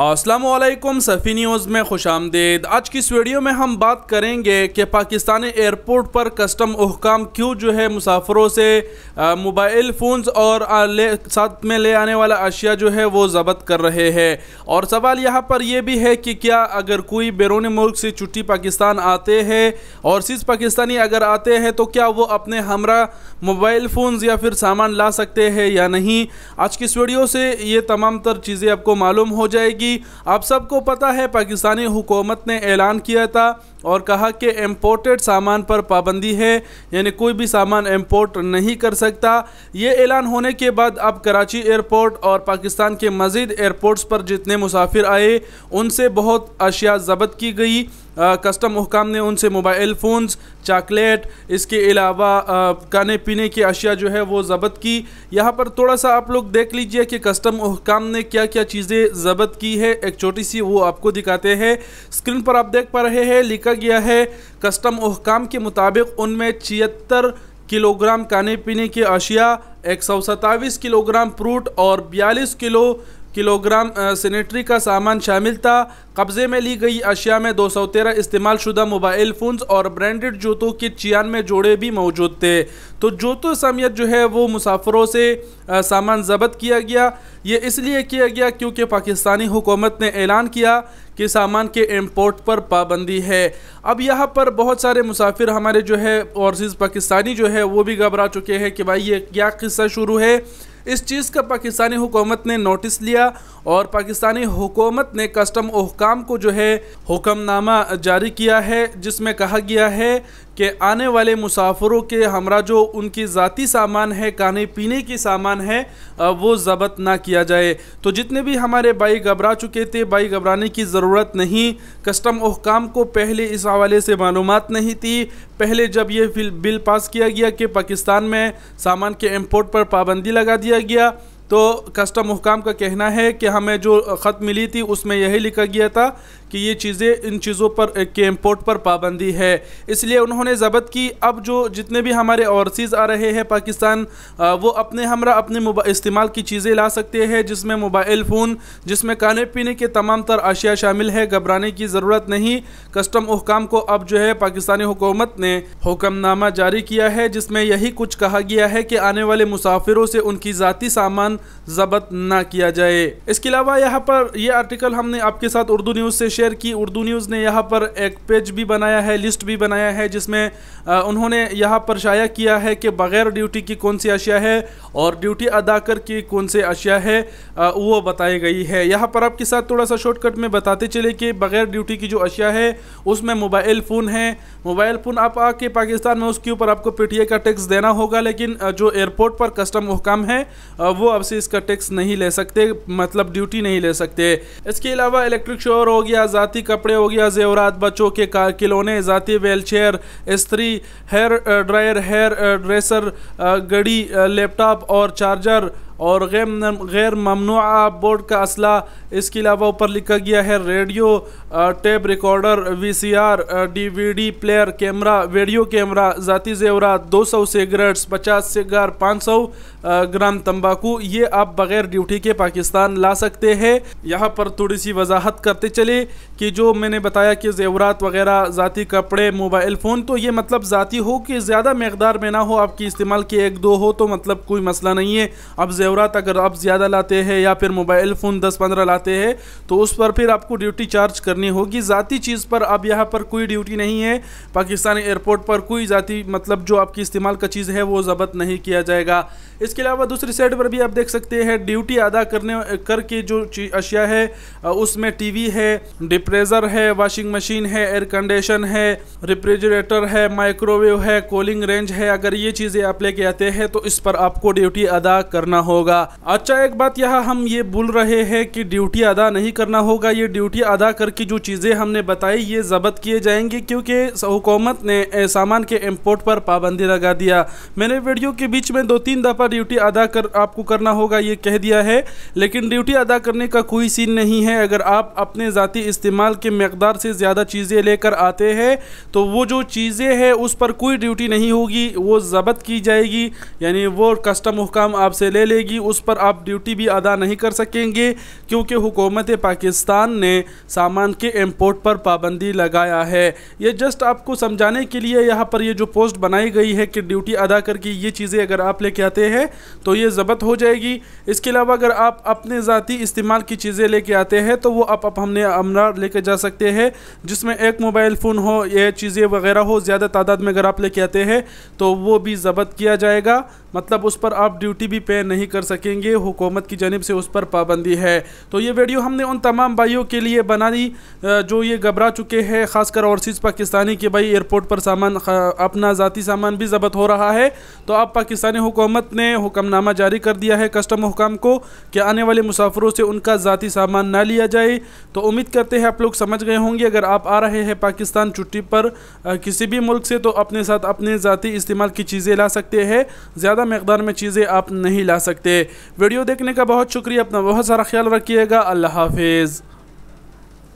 Aslam सफ़ी news में खुश आमदेद आज की इस वीडियो में हम बात करेंगे कि पाकिस्तानी एयरपोर्ट पर कस्टम अहकाम क्यों जो है मुसाफरों से मोबाइल फ़ोन्स और ले साथ में ले आने वाला अशिया जो है वो ज़बत कर रहे हैं और सवाल यहाँ पर यह भी है कि क्या अगर कोई बैरून मुल्क से छुट्टी पाकिस्तान आते हैं और सिर्फ पाकिस्तानी अगर आते हैं तो क्या वो अपने हमरा मोबाइल फ़ोन्स या फिर सामान ला सकते हैं या नहीं आज की इस वीडियो से ये तमाम तर चीज़ें आपको मालूम हो जाएगी आप सबको पता है पाकिस्तानी हुकूमत ने ऐलान किया था और कहा कि इम्पोर्टेड सामान पर पाबंदी है यानी कोई भी सामान इम्पोर्ट नहीं कर सकता ये ऐलान होने के बाद अब कराची एयरपोर्ट और पाकिस्तान के मजीद एयरपोर्ट्स पर जितने मुसाफिर आए उनसे बहुत अशिया जब्त की गई कस्टम हुकाम ने उनसे मोबाइल फ़ोन्स चॉकलेट इसके अलावा खाने पीने की अशिया जो है वो जब्त की यहाँ पर थोड़ा सा आप लोग देख लीजिए कि कस्टम हुकाम ने क्या क्या चीज़ें जब्त की है एक छोटी सी वो आपको दिखाते हैं स्क्रीन पर आप देख पा रहे हैं लिखा रखा गया है कस्टम अहकाम के मुताबिक उनमें छिहत्तर किलोग्राम खाने पीने की अशिया एक किलोग्राम फ्रूट और बयालीस किलो किलोग्राम सेनेटरी का सामान शामिल था कब्जे में ली गई अशिया में दो सौ तेरह इस्तेमाल शुदा मोबाइल फ़ोन और ब्रांडेड जूतों के छियानवे जोड़े भी मौजूद थे तो जूतों समेत जो है वो मुसाफरों से सामान जब्त किया गया ये इसलिए किया गया क्योंकि पाकिस्तानी हुकूमत ने ऐलान किया कि सामान के इम्पोर्ट पर पाबंदी है अब यहाँ पर बहुत सारे मुसाफिर हमारे जो है और पाकिस्तानी जो है वो भी घबरा चुके हैं कि भाई ये क्या किस्सा शुरू है इस चीज़ का पाकिस्तानी हुकूमत ने नोटिस लिया और पाकिस्तानी हुकूमत ने कस्टम अहकाम को जो है हुक्मनामा जारी किया है जिसमें कहा गया है कि आने वाले मुसाफरों के हमारा जो उनकी ज़ाती सामान है खाने पीने की सामान है वो ज़बत ना किया जाए तो जितने भी हमारे भाई घबरा चुके थे भाई घबराने की ज़रूरत नहीं कस्टम अहकाम को पहले इस हवाले से मालूम नहीं थी पहले जब ये बिल पास किया गया कि पाकिस्तान में सामान के इम्पोर्ट पर पाबंदी लगा दिया गया तो कस्टम हुकाम का कहना है कि हमें जो ख़त मिली थी उसमें यही लिखा गया था कि ये चीज़ें इन चीज़ों पर के इम्पोर्ट पर पाबंदी है इसलिए उन्होंने ज़बत की अब जो जितने भी हमारे ओवरसीज़ आ रहे हैं पाकिस्तान वो अपने हमरा अपने इस्तेमाल की चीज़ें ला सकते हैं जिसमें मोबाइल फ़ोन जिसमें खाने पीने के तमाम तर अशिया शामिल है घबराने की ज़रूरत नहीं कस्टम हुकाम को अब जो है पाकिस्तानी हुकूमत ने हुक्मनामा जारी किया है जिसमें यही कुछ कहा गया है कि आने वाले मुसाफिरों से उनकी ज़ाती सामान जबत ना किया जाए इसके अलावा यहाँ पर यह आर्टिकल हमने आपके साथ उर्दू न्यूज़ से शेयर की उर्दू न्यूज़ ने यहाँ पर एक पेज भी बनाया है लिस्ट भी बनाया है जिसमें उन्होंने यहाँ पर शाया किया है कि बग़ैर ड्यूटी की कौन सी अशिया है और ड्यूटी अदा कर की कौन सी अशिया है वो बताई गई है यहाँ पर आपके साथ थोड़ा सा शॉर्टकट में बताते चले कि बग़ैर ड्यूटी की जो अशिया है उसमें मोबाइल फ़ोन है मोबाइल फ़ोन आप आके पाकिस्तान में उसके ऊपर आपको पीटीए का टैक्स देना होगा लेकिन जो एयरपोर्ट पर कस्टम हुकाम है वो अब से इसका टैक्स नहीं ले सकते मतलब ड्यूटी नहीं ले सकते इसके अलावा इलेक्ट्रिक शोर हो गया ज़ाती कपड़े हो गया जेवरात बच्चों के कार खिलौने ज़ाती व्हील चेयर स्त्री हेयर ड्रायर हेयर ड्रेसर घड़ी लैपटॉप और चार्जर और गैर गैर ममनुआ बोर्ड का असला इसके अलावा ऊपर लिखा गया है radio tape recorder VCR DVD player camera video camera ज़ाती जेवरात दो सौ सिगरेट्स पचास सिगार पाँच सौ ग्राम तंबाकू ये आप बग़ैर ड्यूटी के पाकिस्तान ला सकते हैं यहाँ पर थोड़ी सी वजाहत करते चले कि जो मैंने बताया कि जेवरात वगैरह ज़ाती कपड़े मोबाइल फ़ोन तो ये मतलब ज़ाती हो कि ज़्यादा मकदार में ना हो आपकी इस्तेमाल के एक दो हो तो मतलब कोई मसला नहीं है अब जेवरात अगर आप ज़्यादा लाते हैं या फिर मोबाइल फ़ोन दस पंद्रह लाते हैं तो उस पर फिर आपको ड्यूटी चार्ज करनी होगी ज़ाती चीज़ पर अब यहाँ पर कोई ड्यूटी नहीं है पाकिस्तानी एयरपोर्ट पर कोई ज़ाती मतलब जो आपकी इस्तेमाल का चीज़ है वो जबत नहीं किया जाएगा इसके अलावा दूसरी साइड पर भी आप देख सकते हैं ड्यूटी अदा करने करके जो अशिया है उसमें टी है डिप्रेजर है वॉशिंग मशीन है एयर कंडीशन है रेफ्रिजरेटर है माइक्रोवेव है कोलिंग रेंज है अगर ये चीज़ें आप लेके आते हैं तो इस पर आपको ड्यूटी अदा करना होगा होगा अच्छा एक बात यह हम ये बोल रहे हैं कि ड्यूटी अदा नहीं करना होगा ये ड्यूटी अदा करके जो चीज़ें हमने बताई ये जब्त किए जाएंगे क्योंकि हुकूमत ने सामान के इम्पोर्ट पर पाबंदी लगा दिया मैंने वीडियो के बीच में दो तीन दफ़ा ड्यूटी अदा कर आपको करना होगा ये कह दिया है लेकिन ड्यूटी अदा करने का कोई सीन नहीं है अगर आप अपने ज़ाती इस्तेमाल के मकदार से ज़्यादा चीज़ें लेकर आते हैं तो वो जो चीज़ें हैं उस पर कोई ड्यूटी नहीं होगी वो जब्त की जाएगी यानी वो कस्टम हुकाम आपसे ले लेगी मिलेगी उस पर आप ड्यूटी भी अदा नहीं कर सकेंगे क्योंकि हुकूमत पाकिस्तान ने सामान के इम्पोर्ट पर पाबंदी लगाया है ये जस्ट आपको समझाने के लिए यहाँ पर ये जो पोस्ट बनाई गई है कि ड्यूटी अदा करके ये चीज़ें अगर आप लेके आते हैं तो ये ज़बत हो जाएगी इसके अलावा अगर आप अपने ज़ाती इस्तेमाल की चीज़ें लेके आते हैं तो वो आप अपने अमरा लेके जा सकते हैं जिसमें एक मोबाइल फ़ोन हो यह चीज़ें वगैरह हो ज़्यादा तादाद में अगर आप लेके आते हैं तो वो भी ज़बत किया जाएगा मतलब उस पर आप ड्यूटी भी पे नहीं कर सकेंगे हुकूमत की जानब से उस पर पाबंदी है तो ये वीडियो हमने उन तमाम भाइयों के लिए बना दी जो ये घबरा चुके हैं खासकर औरसीज़ पाकिस्तानी के भाई एयरपोर्ट पर सामान अपना ज़ाती सामान भी जब्त हो रहा है तो अब पाकिस्तानी हुकूमत ने हुक्मनामा जारी कर दिया है कस्टम हुकाम को कि आने वाले मुसाफरों से उनका ज़ाती सामान ना लिया जाए तो उम्मीद करते हैं आप लोग समझ गए होंगे अगर आप आ रहे हैं पाकिस्तान छुट्टी पर किसी भी मुल्क से तो अपने साथ अपने ज़ाती इस्तेमाल की चीज़ें ला सकते हैं ज़्यादा मकदार में चीज़ें आप नहीं ला सकते सकते वीडियो देखने का बहुत शुक्रिया अपना बहुत सारा ख्याल रखिएगा अल्लाह हाफिज़